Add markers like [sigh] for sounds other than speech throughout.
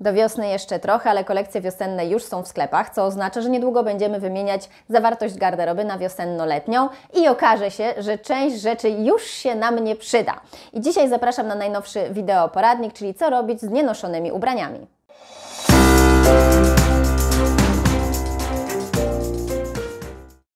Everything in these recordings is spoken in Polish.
Do wiosny jeszcze trochę, ale kolekcje wiosenne już są w sklepach, co oznacza, że niedługo będziemy wymieniać zawartość garderoby na wiosenno-letnią i okaże się, że część rzeczy już się nam nie przyda. I dzisiaj zapraszam na najnowszy wideo poradnik, czyli co robić z nienoszonymi ubraniami.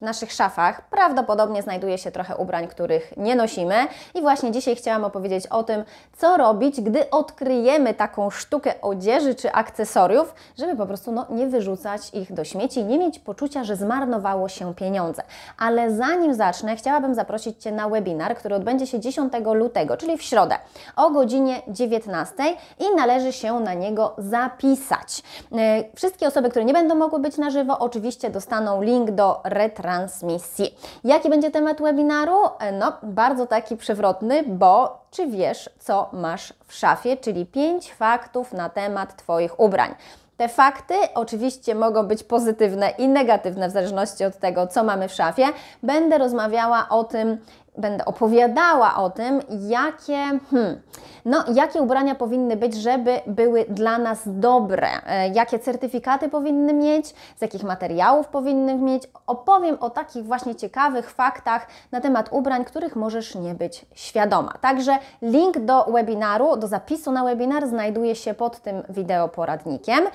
W naszych szafach prawdopodobnie znajduje się trochę ubrań, których nie nosimy. I właśnie dzisiaj chciałam opowiedzieć o tym, co robić, gdy odkryjemy taką sztukę odzieży czy akcesoriów, żeby po prostu no, nie wyrzucać ich do śmieci, nie mieć poczucia, że zmarnowało się pieniądze. Ale zanim zacznę, chciałabym zaprosić Cię na webinar, który odbędzie się 10 lutego, czyli w środę o godzinie 19 i należy się na niego zapisać. E, wszystkie osoby, które nie będą mogły być na żywo, oczywiście dostaną link do retransmisji transmisji. Jaki będzie temat webinaru? E, no, bardzo taki przewrotny, bo czy wiesz, co masz w szafie, czyli 5 faktów na temat Twoich ubrań. Te fakty oczywiście mogą być pozytywne i negatywne w zależności od tego, co mamy w szafie. Będę rozmawiała o tym, będę opowiadała o tym, jakie, hmm, no, jakie ubrania powinny być, żeby były dla nas dobre, e, jakie certyfikaty powinny mieć, z jakich materiałów powinny mieć. Opowiem o takich właśnie ciekawych faktach na temat ubrań, których możesz nie być świadoma. Także link do webinaru, do zapisu na webinar znajduje się pod tym wideo poradnikiem. E,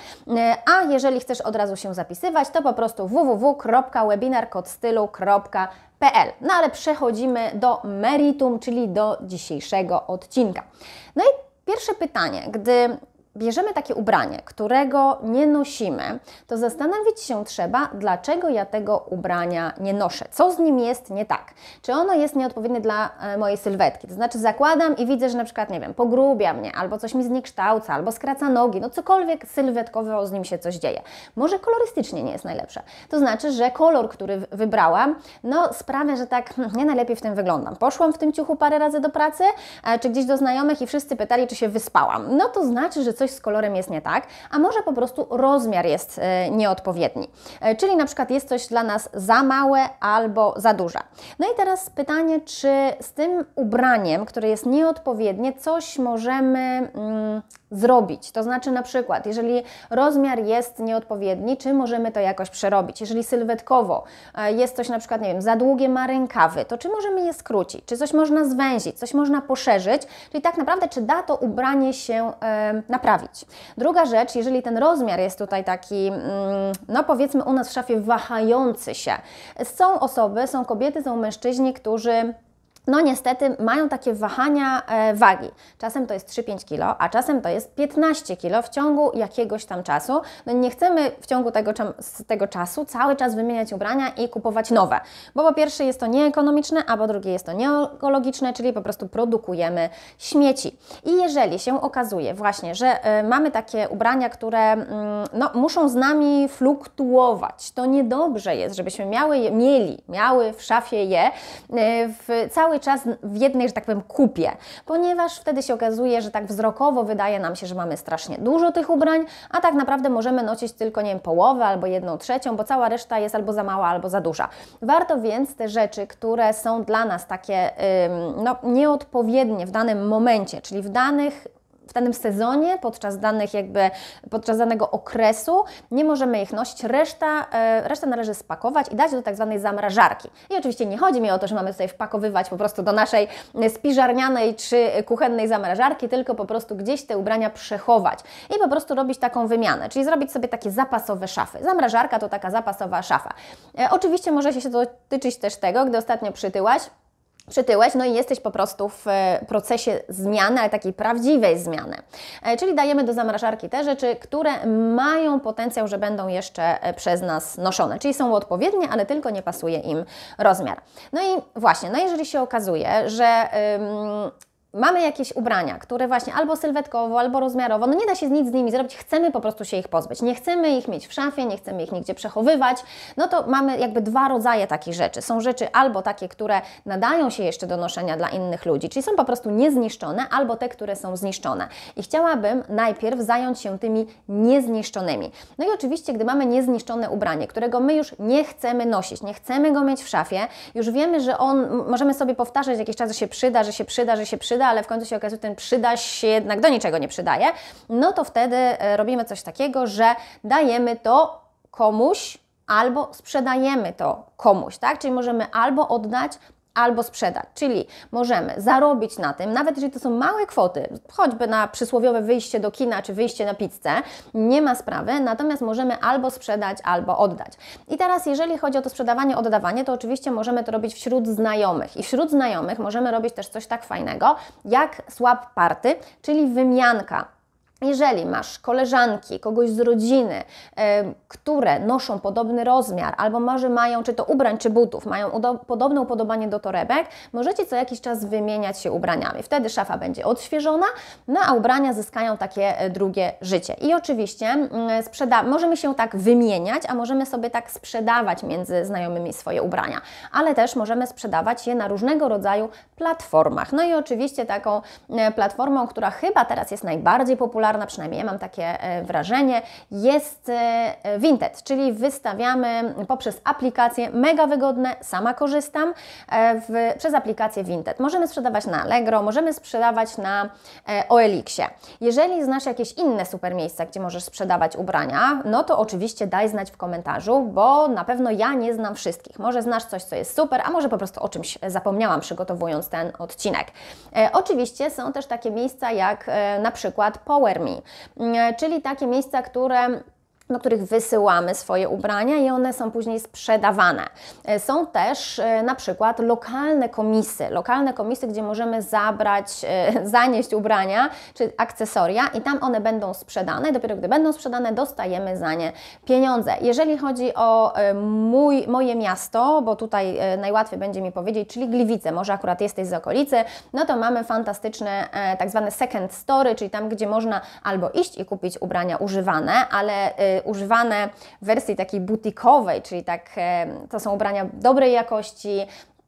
a jeżeli chcesz od razu się zapisywać, to po prostu www.webinarkodstylu.com no ale przechodzimy do meritum, czyli do dzisiejszego odcinka. No i pierwsze pytanie, gdy bierzemy takie ubranie, którego nie nosimy, to zastanowić się trzeba, dlaczego ja tego ubrania nie noszę. Co z nim jest nie tak? Czy ono jest nieodpowiednie dla e, mojej sylwetki? To znaczy zakładam i widzę, że na przykład, nie wiem, pogrubia mnie, albo coś mi zniekształca, albo skraca nogi, no cokolwiek sylwetkowo z nim się coś dzieje. Może kolorystycznie nie jest najlepsze. To znaczy, że kolor, który wybrałam, no sprawia, że tak hmm, nie najlepiej w tym wyglądam. Poszłam w tym ciuchu parę razy do pracy, e, czy gdzieś do znajomych i wszyscy pytali, czy się wyspałam. No to znaczy, że coś coś z kolorem jest nie tak, a może po prostu rozmiar jest e, nieodpowiedni. E, czyli na przykład jest coś dla nas za małe albo za duże. No i teraz pytanie, czy z tym ubraniem, które jest nieodpowiednie, coś możemy mm, zrobić. To znaczy na przykład, jeżeli rozmiar jest nieodpowiedni, czy możemy to jakoś przerobić? Jeżeli sylwetkowo e, jest coś na przykład, nie wiem, za długie ma rękawy, to czy możemy je skrócić? Czy coś można zwęzić? Coś można poszerzyć? Czyli tak naprawdę, czy da to ubranie się e, naprawdę Druga rzecz, jeżeli ten rozmiar jest tutaj taki, mm, no powiedzmy u nas w szafie wahający się, są osoby, są kobiety, są mężczyźni, którzy no niestety mają takie wahania e, wagi. Czasem to jest 3-5 kg, a czasem to jest 15 kg w ciągu jakiegoś tam czasu. No nie chcemy w ciągu tego, tego czasu cały czas wymieniać ubrania i kupować nowe, bo po pierwsze jest to nieekonomiczne, a po drugie jest to nieekologiczne, czyli po prostu produkujemy śmieci. I jeżeli się okazuje właśnie, że e, mamy takie ubrania, które mm, no, muszą z nami fluktuować, to niedobrze jest, żebyśmy miały, mieli, miały w szafie je e, w całej cały czas w jednej, że tak powiem, kupie, ponieważ wtedy się okazuje, że tak wzrokowo wydaje nam się, że mamy strasznie dużo tych ubrań, a tak naprawdę możemy nosić tylko, nie wiem, połowę albo jedną trzecią, bo cała reszta jest albo za mała, albo za duża. Warto więc te rzeczy, które są dla nas takie no, nieodpowiednie w danym momencie, czyli w danych w danym sezonie, podczas danych jakby, podczas danego okresu nie możemy ich nosić, reszta, e, reszta należy spakować i dać do tak zwanej zamrażarki. I oczywiście nie chodzi mi o to, że mamy tutaj wpakowywać po prostu do naszej e, spiżarnianej czy kuchennej zamrażarki, tylko po prostu gdzieś te ubrania przechować i po prostu robić taką wymianę, czyli zrobić sobie takie zapasowe szafy. Zamrażarka to taka zapasowa szafa. E, oczywiście może się to dotyczyć też tego, gdy ostatnio przytyłaś, przytyłeś, no i jesteś po prostu w e, procesie zmiany, ale takiej prawdziwej zmiany. E, czyli dajemy do zamrażarki te rzeczy, które mają potencjał, że będą jeszcze e, przez nas noszone, czyli są odpowiednie, ale tylko nie pasuje im rozmiar. No i właśnie, no jeżeli się okazuje, że mamy jakieś ubrania, które właśnie albo sylwetkowo, albo rozmiarowo, no nie da się nic z nimi zrobić, chcemy po prostu się ich pozbyć. Nie chcemy ich mieć w szafie, nie chcemy ich nigdzie przechowywać. No to mamy jakby dwa rodzaje takich rzeczy. Są rzeczy albo takie, które nadają się jeszcze do noszenia dla innych ludzi, czyli są po prostu niezniszczone, albo te, które są zniszczone. I chciałabym najpierw zająć się tymi niezniszczonymi. No i oczywiście, gdy mamy niezniszczone ubranie, którego my już nie chcemy nosić, nie chcemy go mieć w szafie, już wiemy, że on, możemy sobie powtarzać jakiś czas, że się przyda, że się przyda, że się przyda, ale w końcu się okazuje, ten przyda się jednak do niczego nie przydaje, no to wtedy e, robimy coś takiego, że dajemy to komuś albo sprzedajemy to komuś, tak? Czyli możemy albo oddać, albo sprzedać. Czyli możemy zarobić na tym, nawet jeżeli to są małe kwoty, choćby na przysłowiowe wyjście do kina czy wyjście na pizzę, nie ma sprawy, natomiast możemy albo sprzedać, albo oddać. I teraz, jeżeli chodzi o to sprzedawanie, oddawanie, to oczywiście możemy to robić wśród znajomych. I wśród znajomych możemy robić też coś tak fajnego, jak swap party, czyli wymianka jeżeli masz koleżanki, kogoś z rodziny, które noszą podobny rozmiar, albo może mają czy to ubrań, czy butów, mają podobne upodobanie do torebek, możecie co jakiś czas wymieniać się ubraniami. Wtedy szafa będzie odświeżona, no a ubrania zyskają takie e, drugie życie. I oczywiście mm, możemy się tak wymieniać, a możemy sobie tak sprzedawać między znajomymi swoje ubrania, ale też możemy sprzedawać je na różnego rodzaju platformach. No i oczywiście taką e, platformą, która chyba teraz jest najbardziej popularna, popularna, przynajmniej ja mam takie e, wrażenie, jest e, Vinted, czyli wystawiamy poprzez aplikacje mega wygodne, sama korzystam, e, w, przez aplikację Vinted. Możemy sprzedawać na Allegro, możemy sprzedawać na OLX-ie. Jeżeli znasz jakieś inne super miejsca, gdzie możesz sprzedawać ubrania, no to oczywiście daj znać w komentarzu, bo na pewno ja nie znam wszystkich. Może znasz coś, co jest super, a może po prostu o czymś zapomniałam przygotowując ten odcinek. oczywiście są też takie miejsca jak na przykład Power E, czyli takie miejsca, które do których wysyłamy swoje ubrania i one są później sprzedawane. E, są też e, na przykład lokalne komisy, lokalne komisy, gdzie możemy zabrać, e, [laughs] zanieść ubrania czy akcesoria i tam one będą sprzedane. Dopiero gdy będą sprzedane, dostajemy za nie pieniądze. Jeżeli chodzi o mój, moje miasto, bo tutaj najłatwiej będzie mi powiedzieć, czyli Gliwice, może akurat jesteś z okolicy, no to mamy fantastyczne tak zwane second story, czyli tam, gdzie można albo iść i kupić ubrania używane, ale używane w wersji takiej butikowej, czyli tak, to są ubrania dobrej jakości,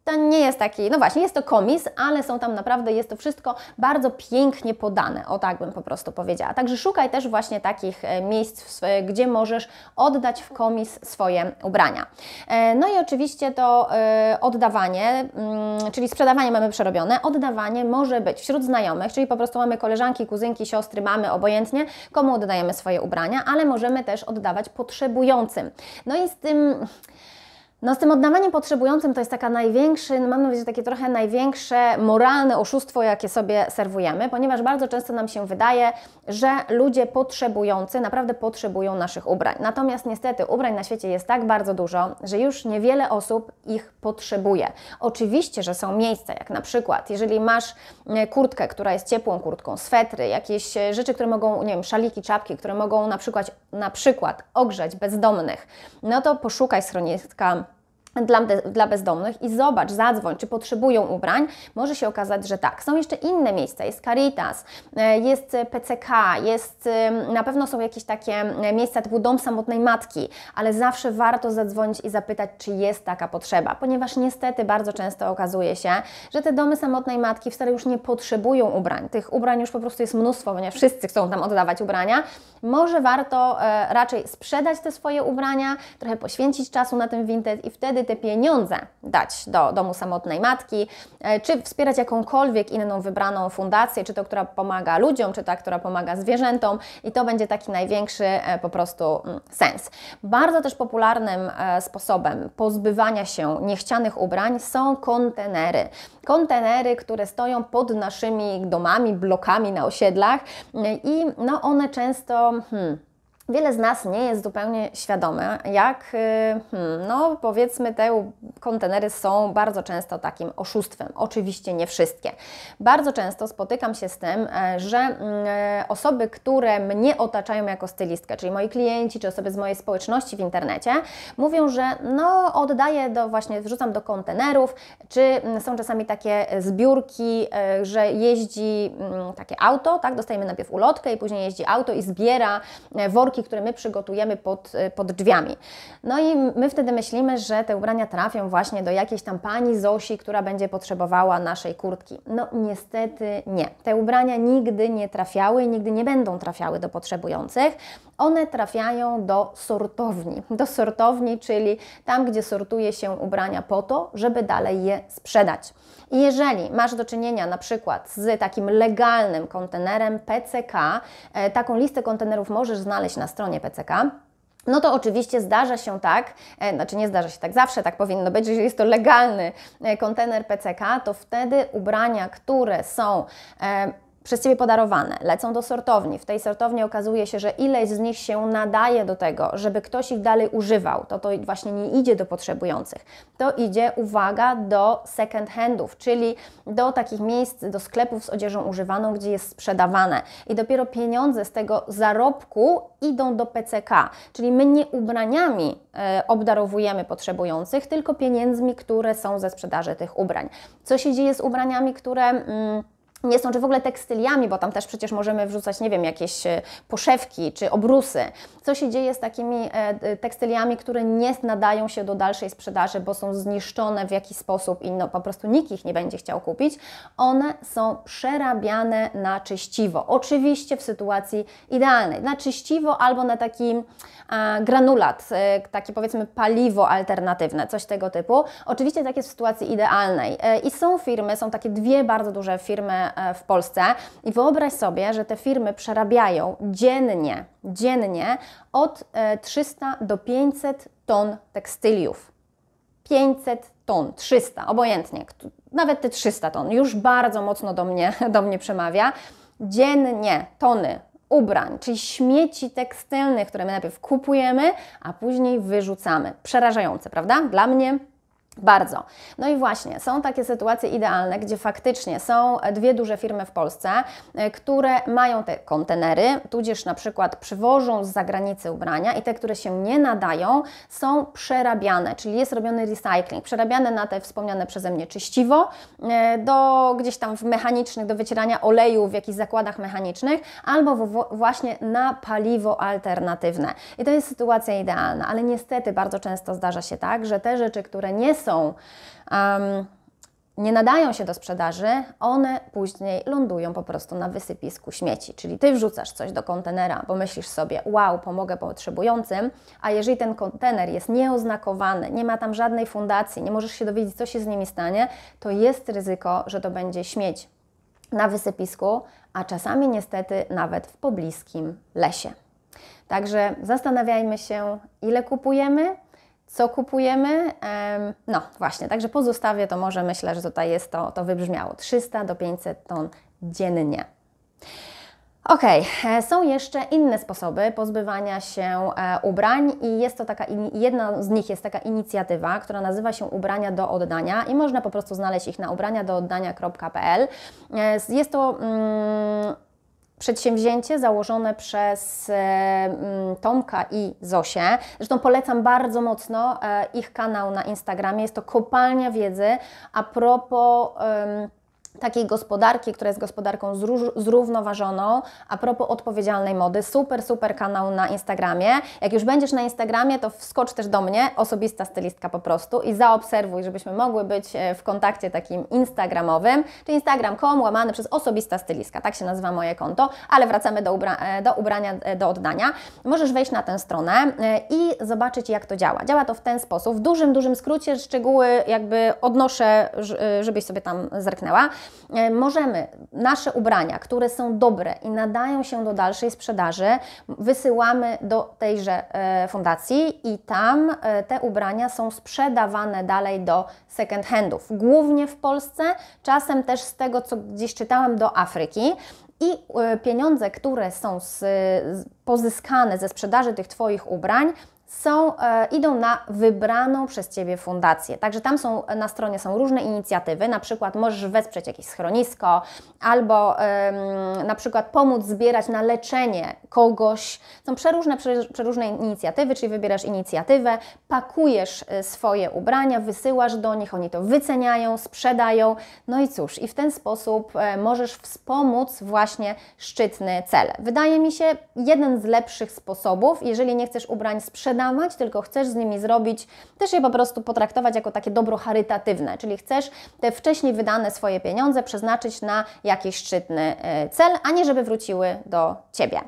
to nie jest taki, no właśnie, jest to komis, ale są tam naprawdę, jest to wszystko bardzo pięknie podane, o tak bym po prostu powiedziała. Także szukaj też właśnie takich e, miejsc, gdzie możesz oddać w komis swoje ubrania. E, no i oczywiście to e, oddawanie, mm, czyli sprzedawanie mamy przerobione, oddawanie może być wśród znajomych, czyli po prostu mamy koleżanki, kuzynki, siostry, mamy, obojętnie, komu oddajemy swoje ubrania, ale możemy też oddawać potrzebującym. No i z tym no z tym oddawaniem potrzebującym to jest taka największy, no mam na myśli takie trochę największe moralne oszustwo, jakie sobie serwujemy, ponieważ bardzo często nam się wydaje, że ludzie potrzebujący naprawdę potrzebują naszych ubrań. Natomiast niestety ubrań na świecie jest tak bardzo dużo, że już niewiele osób ich potrzebuje. Oczywiście, że są miejsca, jak na przykład, jeżeli masz e, kurtkę, która jest ciepłą kurtką, swetry, jakieś e, rzeczy, które mogą, nie wiem, szaliki, czapki, które mogą na przykład, na przykład ogrzeć bezdomnych, no to poszukaj schroniska dla, dla bezdomnych i zobacz, zadzwoń, czy potrzebują ubrań, może się okazać, że tak. Są jeszcze inne miejsca, jest Caritas, e, jest PCK, jest, na pewno są jakieś takie miejsca typu dom samotnej matki, ale zawsze warto zadzwonić i zapytać, czy jest taka potrzeba, ponieważ niestety bardzo często okazuje się, że te domy samotnej matki wcale już nie potrzebują ubrań. Tych ubrań już po prostu jest mnóstwo, ponieważ wszyscy chcą tam oddawać ubrania. Może warto e, raczej sprzedać te swoje ubrania, trochę poświęcić czasu na ten vintage i wtedy te pieniądze dać do domu samotnej matki, e, czy wspierać jakąkolwiek inną wybraną fundację, czy to, która pomaga ludziom, czy ta, która pomaga zwierzętom i to będzie taki największy e, po prostu mm, sens. Bardzo też popularnym e, sposobem pozbywania się niechcianych ubrań są kontenery. Kontenery, które stoją pod naszymi domami, blokami na osiedlach i no one często... Hmm, Wiele z nas nie jest zupełnie świadome, jak, y, hmm, no powiedzmy, te kontenery są bardzo często takim oszustwem. Oczywiście nie wszystkie. Bardzo często spotykam się z tym, e, że mm, e, osoby, które mnie otaczają jako stylistkę, czyli moi klienci, czy osoby z mojej społeczności w internecie, mówią, że no oddaję do właśnie, wrzucam do kontenerów, czy mm, są czasami takie e, zbiórki, że jeździ mm, takie auto, tak, dostajemy najpierw ulotkę i później jeździ auto i zbiera worki pralki, które my przygotujemy pod, e, pod drzwiami. No i my wtedy myślimy, że te ubrania trafią właśnie do jakiejś tam pani Zosi, która będzie potrzebowała naszej kurtki. No niestety nie. Te ubrania nigdy nie trafiały i nigdy nie będą trafiały do potrzebujących one trafiają do sortowni. Do sortowni, czyli tam, gdzie sortuje się ubrania po to, żeby dalej je sprzedać. I jeżeli masz do czynienia na przykład z takim legalnym kontenerem PCK, e, taką listę kontenerów możesz znaleźć na stronie PCK. No to oczywiście zdarza się tak, e, znaczy nie zdarza się tak zawsze, tak powinno być, jeżeli jest to legalny e, kontener PCK, to wtedy ubrania, które są przez Ciebie podarowane, lecą do sortowni. W tej sortowni okazuje się, że ileś z nich się nadaje do tego, żeby ktoś ich dalej używał. To to właśnie nie idzie do potrzebujących. To idzie, uwaga, do second handów, czyli do takich miejsc, do sklepów z odzieżą używaną, gdzie jest sprzedawane. I dopiero pieniądze z tego zarobku idą do PCK. Czyli my nie ubraniami e, obdarowujemy potrzebujących, tylko pieniędzmi, które są ze sprzedaży tych ubrań. Co się dzieje z ubraniami, które... Mm, nie są, czy w ogóle tekstyliami, bo tam też przecież możemy wrzucać, nie wiem, jakieś e, poszewki czy obrusy. Co się dzieje z takimi e, tekstyliami, które nie nadają się do dalszej sprzedaży, bo są zniszczone w jakiś sposób i no, po prostu nikt ich nie będzie chciał kupić? One są przerabiane na czyściwo. Oczywiście w sytuacji idealnej. Na czyściwo albo na taki e, granulat, takie powiedzmy paliwo alternatywne, coś tego typu. Oczywiście tak jest w sytuacji idealnej. I są firmy, są takie dwie bardzo duże firmy, E, w Polsce. I wyobraź sobie, że te firmy przerabiają dziennie, dziennie od 300 e, do 500 ton tekstyliów. 500 ton, 300, obojętnie, nawet te 300 ton już bardzo mocno do mnie, [laughs] do mnie przemawia. Dziennie tony ubrań, czyli śmieci tekstylnych, które my najpierw kupujemy, a później wyrzucamy. Przerażające, prawda? Dla mnie bardzo. No i właśnie, są takie sytuacje idealne, gdzie faktycznie są dwie duże firmy w Polsce, e, które mają te kontenery, tudzież na przykład przywożą z zagranicy ubrania i te, które się nie nadają, są przerabiane, czyli jest robiony recycling, przerabiane na te wspomniane przeze mnie czyściwo, e, do gdzieś tam w mechanicznych, do wycierania oleju w jakichś zakładach mechanicznych, albo właśnie na paliwo alternatywne. I to jest sytuacja idealna, ale niestety bardzo często zdarza się tak, że te rzeczy, które nie są są, um, nie nadają się do sprzedaży, one później lądują po prostu na wysypisku śmieci. Czyli ty wrzucasz coś do kontenera, bo myślisz sobie, wow, pomogę potrzebującym, a jeżeli ten kontener jest nieoznakowany, nie ma tam żadnej fundacji, nie możesz się dowiedzieć, co się z nimi stanie, to jest ryzyko, że to będzie śmieć na wysypisku, a czasami niestety nawet w pobliskim lesie. Także zastanawiajmy się, ile kupujemy co kupujemy. No właśnie, także pozostawię to może, myślę, że tutaj jest to, to wybrzmiało 300 do 500 ton dziennie. Ok, e, są jeszcze inne sposoby pozbywania się e, ubrań i jest to taka, jedna z nich jest taka inicjatywa, która nazywa się Ubrania do Oddania i można po prostu znaleźć ich na ubraniadooddania.pl. E, jest to... Mm, przedsięwzięcie założone przez e, mm, Tomka i Zosię. Zresztą polecam bardzo mocno e, ich kanał na Instagramie. Jest to kopalnia wiedzy a propos takiej gospodarki, która jest gospodarką zrównoważoną. A propos odpowiedzialnej mody, super, super kanał na Instagramie. Jak już będziesz na Instagramie, to wskocz też do mnie, osobista stylistka po prostu i zaobserwuj, żebyśmy mogły być e, w kontakcie takim instagramowym, czy instagram.com łamany przez osobista stylistka. Tak się nazywa moje konto, ale wracamy do, ubra e, do ubrania, e, do oddania. Możesz wejść na tę stronę i zobaczyć, jak to działa. Działa to w ten sposób. W dużym, dużym skrócie szczegóły jakby odnoszę, żebyś sobie tam zerknęła. E, możemy nasze ubrania, które są dobre i nadają się do dalszej sprzedaży, wysyłamy do tejże e, fundacji i tam e, te ubrania są sprzedawane dalej do second handów, głównie w Polsce, czasem też z tego, co gdzieś czytałam, do Afryki. I pieniądze, które są z, pozyskane ze sprzedaży tych Twoich ubrań, są, e, idą na wybraną przez Ciebie fundację. Także tam są na stronie są różne inicjatywy, na przykład możesz wesprzeć jakieś schronisko albo na przykład pomóc zbierać na leczenie kogoś. Są przeróżne, przeróżne inicjatywy, czyli wybierasz inicjatywę, pakujesz e, swoje ubrania, wysyłasz do nich, oni to wyceniają, sprzedają. No i cóż, i w ten sposób e, możesz wspomóc właśnie szczytny cel. Wydaje mi się jeden z lepszych sposobów, jeżeli nie chcesz ubrań sprzedać, nadamać, tylko chcesz z nimi zrobić, też je po prostu potraktować jako takie dobro charytatywne, czyli chcesz te wcześniej wydane swoje pieniądze przeznaczyć na jakiś szczytny e, cel, a nie żeby wróciły do Ciebie.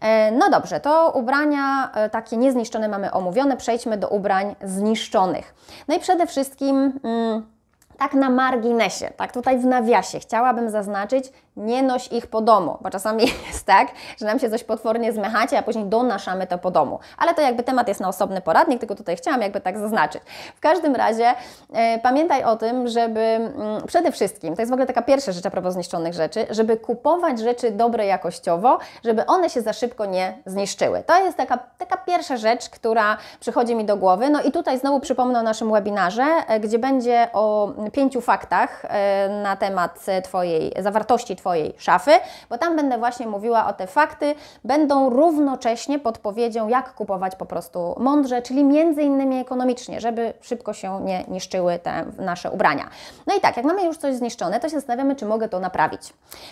E, no dobrze, to ubrania e, takie niezniszczone mamy omówione, przejdźmy do ubrań zniszczonych. No i przede wszystkim... Mm, tak na marginesie, tak tutaj w nawiasie chciałabym zaznaczyć, nie noś ich po domu, bo czasami [laughs] jest tak, że nam się coś potwornie zmychacie, a później donaszamy to po domu. Ale to jakby temat jest na osobny poradnik, tylko tutaj chciałam jakby tak zaznaczyć. W każdym razie e, pamiętaj o tym, żeby mm, przede wszystkim, to jest w ogóle taka pierwsza rzecz a propos zniszczonych rzeczy, żeby kupować rzeczy dobre jakościowo, żeby one się za szybko nie zniszczyły. To jest taka, taka pierwsza rzecz, która przychodzi mi do głowy. No i tutaj znowu przypomnę o naszym webinarze, e, gdzie będzie o pięciu faktach e, na temat e, Twojej zawartości Twojej twojej szafy, bo tam będę właśnie mówiła o te fakty, będą równocześnie podpowiedzią, jak kupować po prostu mądrze, czyli między innymi ekonomicznie, żeby szybko się nie niszczyły te nasze ubrania. No i tak, jak mamy już coś zniszczone, to się zastanawiamy, czy mogę to naprawić.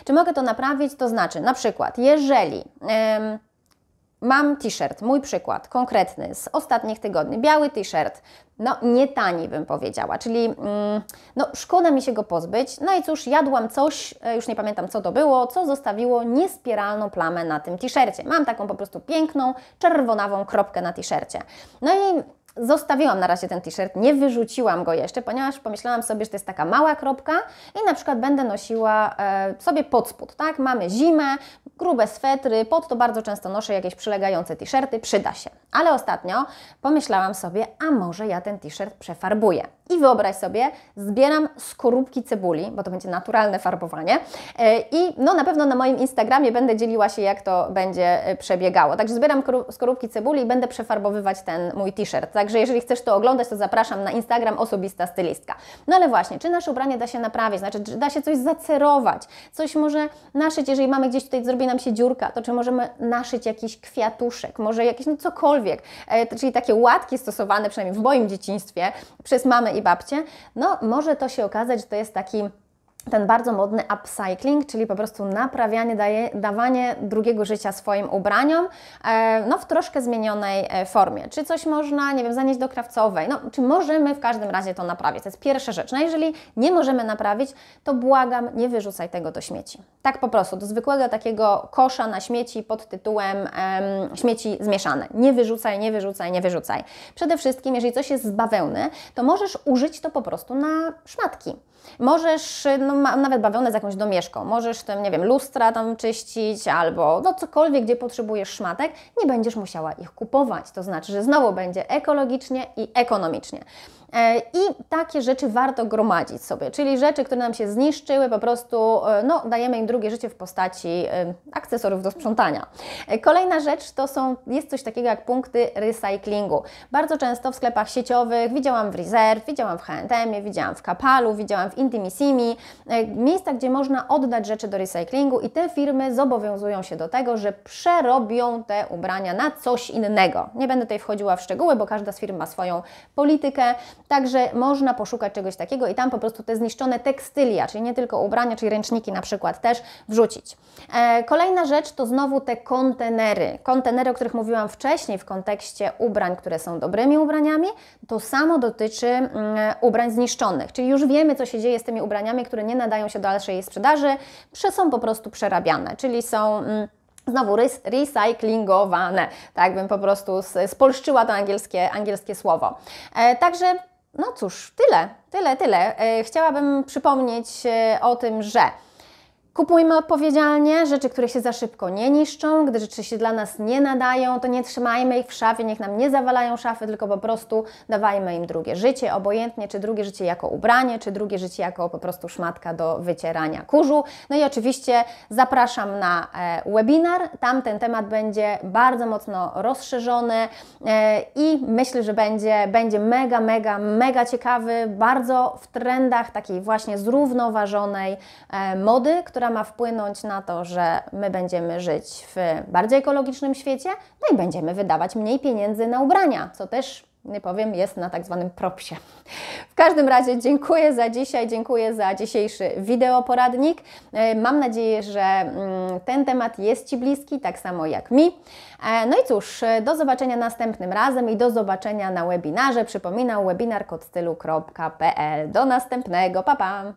Czy mogę to naprawić, to znaczy na przykład, jeżeli... Yy, Mam t-shirt, mój przykład, konkretny, z ostatnich tygodni, biały t-shirt, no nie tani bym powiedziała, czyli mm, no szkoda mi się go pozbyć. No i cóż, jadłam coś, e, już nie pamiętam co to było, co zostawiło niespiralną plamę na tym t-shircie. Mam taką po prostu piękną, czerwonawą kropkę na t-shircie. No i Zostawiłam na razie ten t-shirt, nie wyrzuciłam go jeszcze, ponieważ pomyślałam sobie, że to jest taka mała kropka i na przykład będę nosiła e, sobie pod spód, tak? Mamy zimę, grube swetry, pod to bardzo często noszę jakieś przylegające t-shirty, przyda się. Ale ostatnio pomyślałam sobie, a może ja ten t-shirt przefarbuję. I wyobraź sobie, zbieram skorupki cebuli, bo to będzie naturalne farbowanie. E, I no na pewno na moim Instagramie będę dzieliła się, jak to będzie e, przebiegało. Także zbieram skorupki cebuli i będę przefarbowywać ten mój t-shirt. Także jeżeli chcesz to oglądać, to zapraszam na Instagram osobista stylistka. No ale właśnie, czy nasze ubranie da się naprawić? Znaczy, czy da się coś zacerować? Coś może naszyć, jeżeli mamy gdzieś tutaj, zrobi nam się dziurka, to czy możemy naszyć jakiś kwiatuszek, może jakieś, no cokolwiek. E, czyli takie łatki stosowane, przynajmniej w moim dzieciństwie, przez mamy i babcie, no może to się okazać, że to jest taki ten bardzo modny upcycling, czyli po prostu naprawianie, daje, dawanie drugiego życia swoim ubraniom, e, no w troszkę zmienionej e, formie. Czy coś można, nie wiem, zanieść do krawcowej? No, czy możemy w każdym razie to naprawić? To jest pierwsza rzecz. No jeżeli nie możemy naprawić, to błagam, nie wyrzucaj tego do śmieci. Tak po prostu, do zwykłego takiego kosza na śmieci pod tytułem śmieci zmieszane. Nie wyrzucaj, nie wyrzucaj, nie wyrzucaj. Przede wszystkim, jeżeli coś jest z bawełny, to możesz użyć to po prostu na szmatki. Możesz, no, nawet bawełnę z jakąś domieszką, możesz tym, nie wiem, lustra tam czyścić albo no cokolwiek, gdzie potrzebujesz szmatek, nie będziesz musiała ich kupować. To znaczy, że znowu będzie ekologicznie i ekonomicznie. E, I takie rzeczy warto gromadzić sobie, czyli rzeczy, które nam się zniszczyły, po prostu e, no, dajemy im drugie życie w postaci akcesoriów do sprzątania. E, kolejna rzecz to są, jest coś takiego jak punkty recyklingu. Bardzo często w sklepach sieciowych widziałam w Reserve, widziałam w H&M, widziałam w Kapalu, widziałam w Intimissimi, miejsca, gdzie można oddać rzeczy do recyklingu i te firmy zobowiązują się do tego, że przerobią te ubrania na coś innego. Nie będę tutaj wchodziła w szczegóły, bo każda z firm ma swoją politykę, Także można poszukać czegoś takiego i tam po prostu te zniszczone tekstylia, czyli nie tylko ubrania, czyli ręczniki na przykład też wrzucić. E, kolejna rzecz to znowu te kontenery. Kontenery, o których mówiłam wcześniej w kontekście ubrań, które są dobrymi ubraniami, to samo dotyczy mm, ubrań zniszczonych, czyli już wiemy, co się dzieje z tymi ubraniami, które nie nadają się do dalszej sprzedaży, są po prostu przerabiane, czyli są. Mm, znowu recyklingowane, tak bym po prostu spolszczyła to angielskie, angielskie słowo. E, także no cóż, tyle, tyle, tyle. E, chciałabym przypomnieć e, o tym, że Kupujmy odpowiedzialnie, rzeczy, które się za szybko nie niszczą, gdy rzeczy się dla nas nie nadają, to nie trzymajmy ich w szafie, niech nam nie zawalają szafy, tylko po prostu dawajmy im drugie życie, obojętnie czy drugie życie jako ubranie, czy drugie życie jako po prostu szmatka do wycierania kurzu. No i oczywiście zapraszam na e, webinar, tam ten temat będzie bardzo mocno rozszerzony e, i myślę, że będzie, będzie mega, mega, mega ciekawy, bardzo w trendach takiej właśnie zrównoważonej e, mody, która która ma wpłynąć na to, że my będziemy żyć w bardziej ekologicznym świecie, no i będziemy wydawać mniej pieniędzy na ubrania, co też nie powiem, jest na tak zwanym propsie. W każdym razie dziękuję za dzisiaj, dziękuję za dzisiejszy wideoporadnik. E, mam nadzieję, że mm, ten temat jest Ci bliski, tak samo jak mi. E, no i cóż, e, do zobaczenia następnym razem i do zobaczenia na webinarze. Przypominam, webinarkodstylu.pl. Do następnego, pa pa!